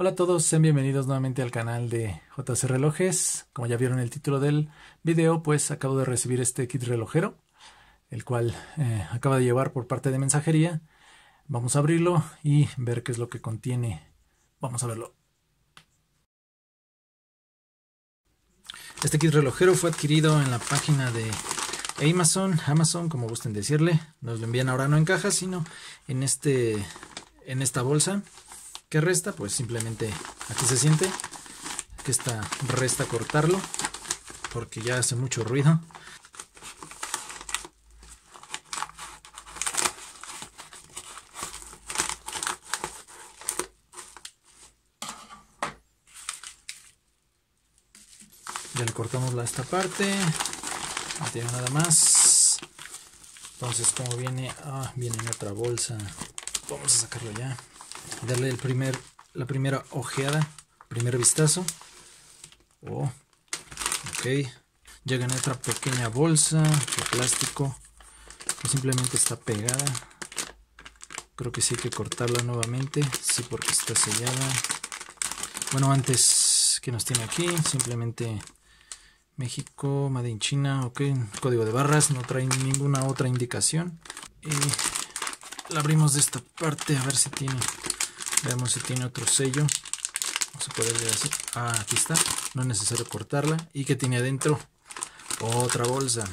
Hola a todos, sean bienvenidos nuevamente al canal de JC Relojes. Como ya vieron el título del video, pues acabo de recibir este kit relojero, el cual eh, acaba de llevar por parte de mensajería. Vamos a abrirlo y ver qué es lo que contiene. Vamos a verlo. Este kit relojero fue adquirido en la página de Amazon, Amazon, como gusten decirle. Nos lo envían ahora no en caja, sino en, este, en esta bolsa. ¿Qué resta? Pues simplemente aquí se siente que está resta cortarlo porque ya hace mucho ruido. Ya le cortamos la, esta parte. No tiene nada más. Entonces como viene... Ah, viene en otra bolsa. Vamos a sacarlo ya darle el primer, la primera ojeada, primer vistazo. Oh, ok. llega en otra pequeña bolsa de plástico que simplemente está pegada. Creo que sí hay que cortarla nuevamente. Sí, porque está sellada. Bueno, antes que nos tiene aquí, simplemente México, Made in China, ok, código de barras, no trae ninguna otra indicación. Y la abrimos de esta parte a ver si tiene veamos si tiene otro sello vamos a poder ver así ah, aquí está no es necesario cortarla y que tiene adentro otra bolsa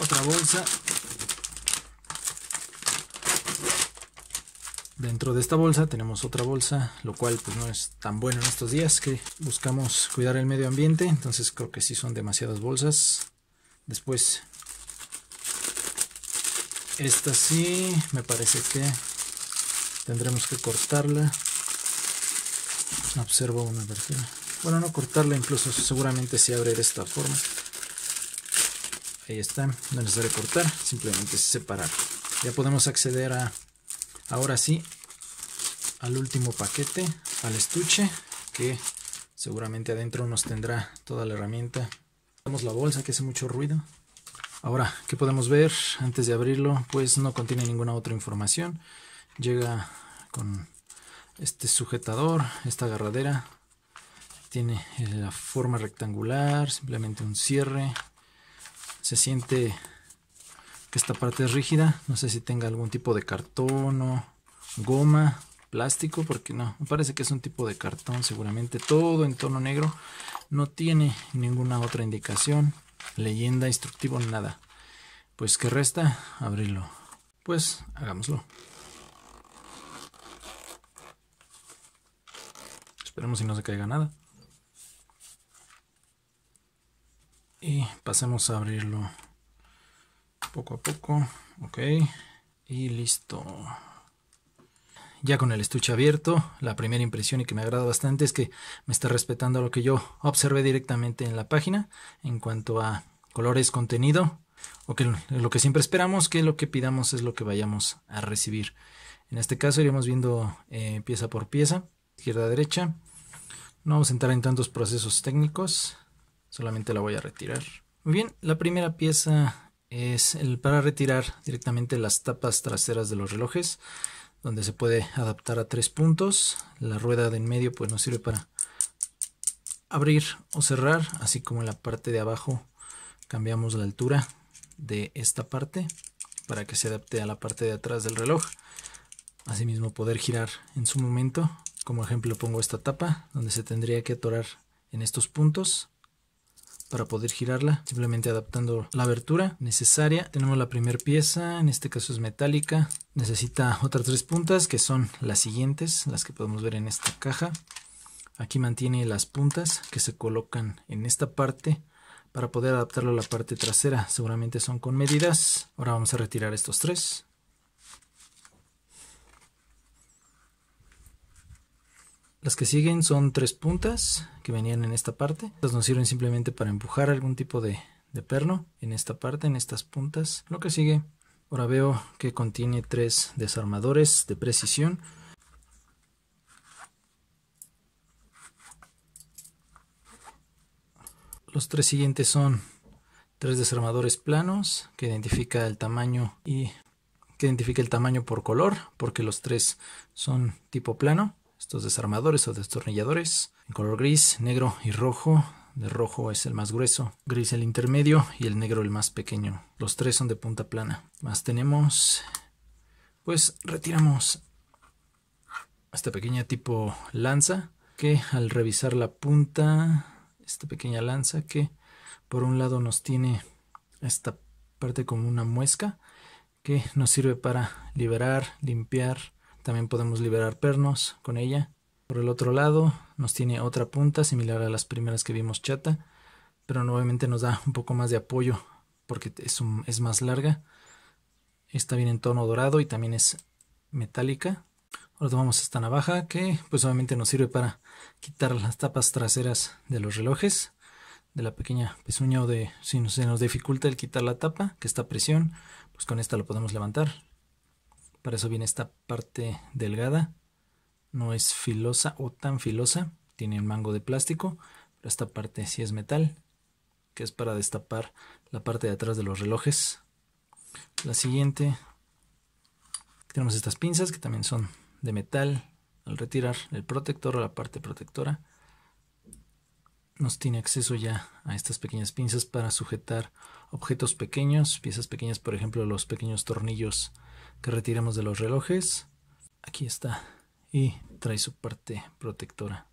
otra bolsa dentro de esta bolsa tenemos otra bolsa lo cual pues no es tan bueno en estos días que buscamos cuidar el medio ambiente entonces creo que sí son demasiadas bolsas después esta sí me parece que tendremos que cortarla observo una abertura bueno no cortarla incluso seguramente se abre de esta forma ahí está no necesario cortar simplemente separar ya podemos acceder a ahora sí al último paquete al estuche que seguramente adentro nos tendrá toda la herramienta tenemos la bolsa que hace mucho ruido ahora qué podemos ver antes de abrirlo pues no contiene ninguna otra información llega con este sujetador, esta agarradera. Tiene eh, la forma rectangular, simplemente un cierre. Se siente que esta parte es rígida. No sé si tenga algún tipo de cartón o goma, plástico, porque no, me parece que es un tipo de cartón seguramente. Todo en tono negro. No tiene ninguna otra indicación, leyenda, instructivo, nada. Pues que resta abrirlo. Pues hagámoslo. Esperemos si no se caiga nada. Y pasemos a abrirlo poco a poco. Ok. Y listo. Ya con el estuche abierto, la primera impresión y que me agrada bastante es que me está respetando lo que yo observé directamente en la página en cuanto a colores, contenido, o que lo que siempre esperamos, que lo que pidamos es lo que vayamos a recibir. En este caso iremos viendo eh, pieza por pieza, izquierda a derecha, no vamos a entrar en tantos procesos técnicos, solamente la voy a retirar. Muy bien, la primera pieza es el para retirar directamente las tapas traseras de los relojes, donde se puede adaptar a tres puntos. La rueda de en medio pues nos sirve para abrir o cerrar, así como en la parte de abajo cambiamos la altura de esta parte para que se adapte a la parte de atrás del reloj. Asimismo poder girar en su momento como ejemplo pongo esta tapa donde se tendría que atorar en estos puntos para poder girarla simplemente adaptando la abertura necesaria tenemos la primera pieza en este caso es metálica necesita otras tres puntas que son las siguientes las que podemos ver en esta caja aquí mantiene las puntas que se colocan en esta parte para poder adaptarlo a la parte trasera seguramente son con medidas ahora vamos a retirar estos tres Las que siguen son tres puntas que venían en esta parte. Estas nos sirven simplemente para empujar algún tipo de, perno en esta parte, en estas puntas. Lo que sigue, ahora veo que contiene tres desarmadores de precisión. Los tres siguientes son tres desarmadores planos que identifica el tamaño y que identifica el tamaño por color porque los tres son tipo plano estos desarmadores o destornilladores en color gris, negro y rojo. De rojo es el más grueso, gris el intermedio y el negro el más pequeño. Los tres son de punta plana. Más tenemos, pues retiramos esta pequeña tipo lanza que al revisar la punta, esta pequeña lanza que por un lado nos tiene esta parte como una muesca que nos sirve para liberar, limpiar también podemos liberar pernos con ella. Por el otro lado nos tiene otra punta similar a las primeras que vimos chata, pero nuevamente nos da un poco más de apoyo porque es, es más larga. Está bien en tono dorado y también es metálica. Ahora tomamos esta navaja que pues obviamente nos sirve para quitar las tapas traseras de los relojes, de la pequeña pezuña o de si se nos dificulta el quitar la tapa que está a presión, pues con esta lo podemos levantar para eso viene esta parte delgada. No es filosa o tan filosa. Tiene un mango de plástico. Pero esta parte sí es metal. Que es para destapar la parte de atrás de los relojes. La siguiente. Tenemos estas pinzas que también son de metal. Al retirar el protector o la parte protectora. Nos tiene acceso ya a estas pequeñas pinzas para sujetar objetos pequeños. Piezas pequeñas, por ejemplo, los pequeños tornillos que retiremos de los relojes. Aquí está. Y trae su parte protectora.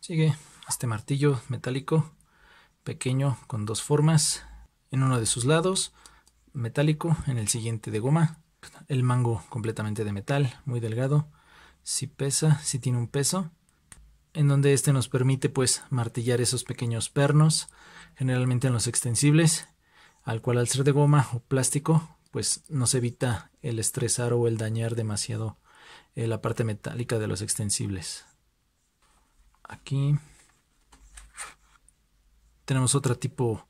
Sigue este martillo metálico pequeño con dos formas. En uno de sus lados metálico, en el siguiente de goma. El mango completamente de metal, muy delgado. Si pesa, si tiene un peso. En donde este nos permite pues martillar esos pequeños pernos, generalmente en los extensibles al cual al ser de goma o plástico, pues nos evita el estresar o el dañar demasiado eh, la parte metálica de los extensibles. Aquí tenemos otro tipo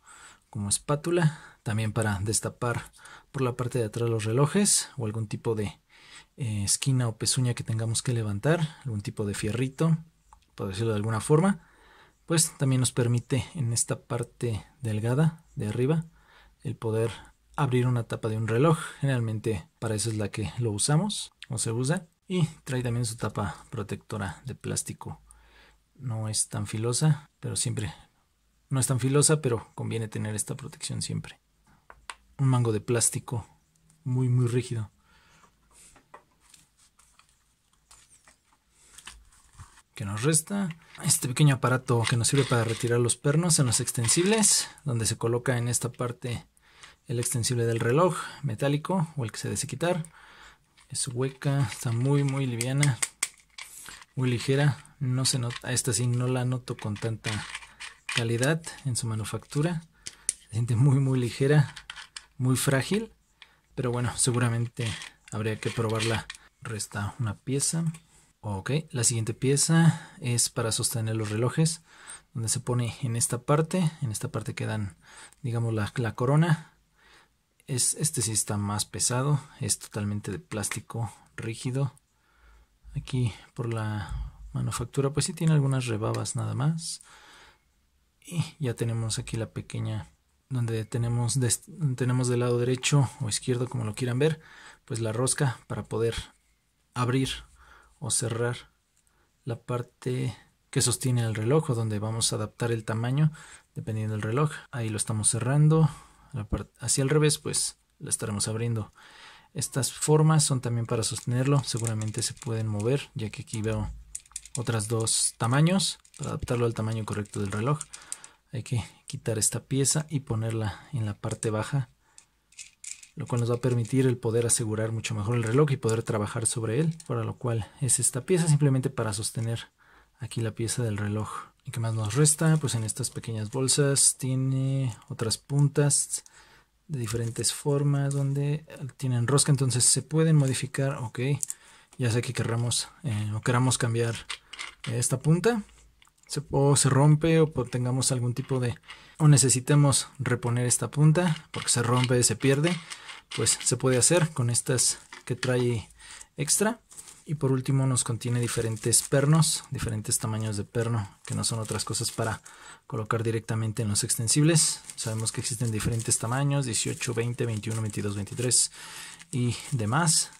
como espátula, también para destapar por la parte de atrás los relojes o algún tipo de eh, esquina o pezuña que tengamos que levantar, algún tipo de fierrito, por decirlo de alguna forma, pues también nos permite en esta parte delgada de arriba el poder abrir una tapa de un reloj. Generalmente para eso es la que lo usamos o se usa. Y trae también su tapa protectora de plástico. No es tan filosa, pero siempre... No es tan filosa, pero conviene tener esta protección siempre. Un mango de plástico muy, muy rígido. que nos resta. Este pequeño aparato que nos sirve para retirar los pernos en los extensibles, donde se coloca en esta parte el extensible del reloj metálico o el que se desee quitar. Es hueca, está muy muy liviana, muy ligera. No se nota, esta sí no la noto con tanta calidad en su manufactura. Se siente muy muy ligera, muy frágil, pero bueno, seguramente habría que probarla. Resta una pieza. Ok, la siguiente pieza es para sostener los relojes, donde se pone en esta parte, en esta parte quedan, digamos, la, corona. Es, este sí está más pesado, es totalmente de plástico rígido. Aquí por la manufactura, pues sí tiene algunas rebabas nada más. Y ya tenemos aquí la pequeña, donde tenemos, tenemos del lado derecho o izquierdo, como lo quieran ver, pues la rosca para poder abrir o cerrar la parte que sostiene el reloj o donde vamos a adaptar el tamaño dependiendo del reloj. Ahí lo estamos cerrando. hacia el revés pues la estaremos abriendo. Estas formas son también para sostenerlo. Seguramente se pueden mover ya que aquí veo otras dos tamaños para adaptarlo al tamaño correcto del reloj. Hay que quitar esta pieza y ponerla en la parte baja lo cual nos va a permitir el poder asegurar mucho mejor el reloj y poder trabajar sobre él, para lo cual es esta pieza simplemente para sostener aquí la pieza del reloj. ¿Y qué más nos resta? Pues en estas pequeñas bolsas tiene otras puntas de diferentes formas donde tienen rosca, entonces se pueden modificar, ok, ya sea que querramos eh, o queramos cambiar esta punta, se, o se rompe o tengamos algún tipo de o necesitemos reponer esta punta porque se rompe, se pierde, pues se puede hacer con estas que trae extra y por último nos contiene diferentes pernos, diferentes tamaños de perno, que no son otras cosas para colocar directamente en los extensibles. Sabemos que existen diferentes tamaños, 18, 20, 21, 22, 23 y demás.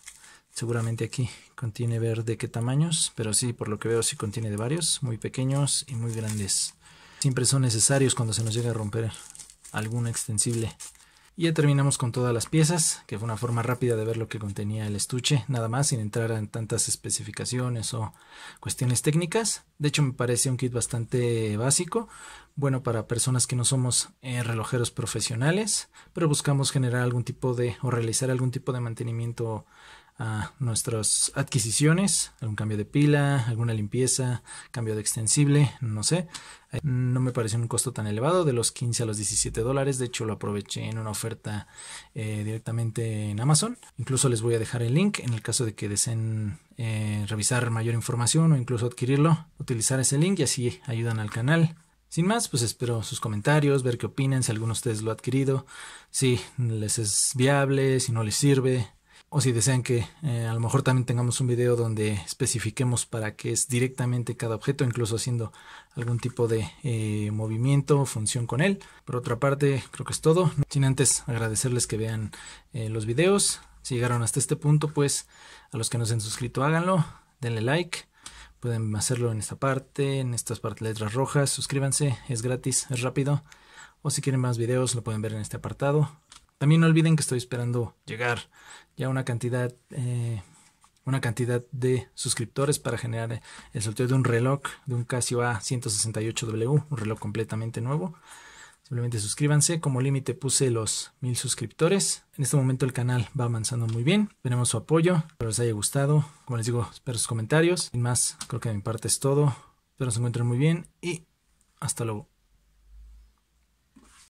Seguramente aquí contiene ver de qué tamaños, pero sí, por lo que veo, sí contiene de varios, muy pequeños y muy grandes. Siempre son necesarios cuando se nos llega a romper algún extensible y ya terminamos con todas las piezas, que fue una forma rápida de ver lo que contenía el estuche, nada más sin entrar en tantas especificaciones o cuestiones técnicas. De hecho me parece un kit bastante básico, bueno para personas que no somos eh, relojeros profesionales, pero buscamos generar algún tipo de o realizar algún tipo de mantenimiento nuestras adquisiciones, algún cambio de pila, alguna limpieza, cambio de extensible, no sé. Eh, no me pareció un costo tan elevado, de los 15 a los 17 dólares. De hecho, lo aproveché en una oferta eh, directamente en Amazon. Incluso les voy a dejar el link en el caso de que deseen eh, revisar mayor información o incluso adquirirlo. Utilizar ese link y así ayudan al canal. Sin más, pues espero sus comentarios, ver qué opinan, si alguno de ustedes lo ha adquirido, si les es viable, si no les sirve, o si desean que eh, a lo mejor también tengamos un video donde especifiquemos para qué es directamente cada objeto, incluso haciendo algún tipo de eh, movimiento o función con él. Por otra parte, creo que es todo. Sin antes agradecerles que vean eh, los videos. Si llegaron hasta este punto, pues a los que no se han suscrito háganlo, denle like. Pueden hacerlo en esta parte, en estas partes letras rojas, suscríbanse, es gratis, es rápido. O si quieren más videos lo pueden ver en este apartado. También no olviden que estoy esperando llegar ya una cantidad, eh, una cantidad de suscriptores para generar el sorteo de un reloj, de un Casio A168W, un reloj completamente nuevo. Simplemente suscríbanse, como límite puse los mil suscriptores. En este momento el canal va avanzando muy bien, tenemos su apoyo, espero les haya gustado, como les digo, espero sus comentarios. Sin más, creo que de mi parte es todo, espero se encuentren muy bien y hasta luego.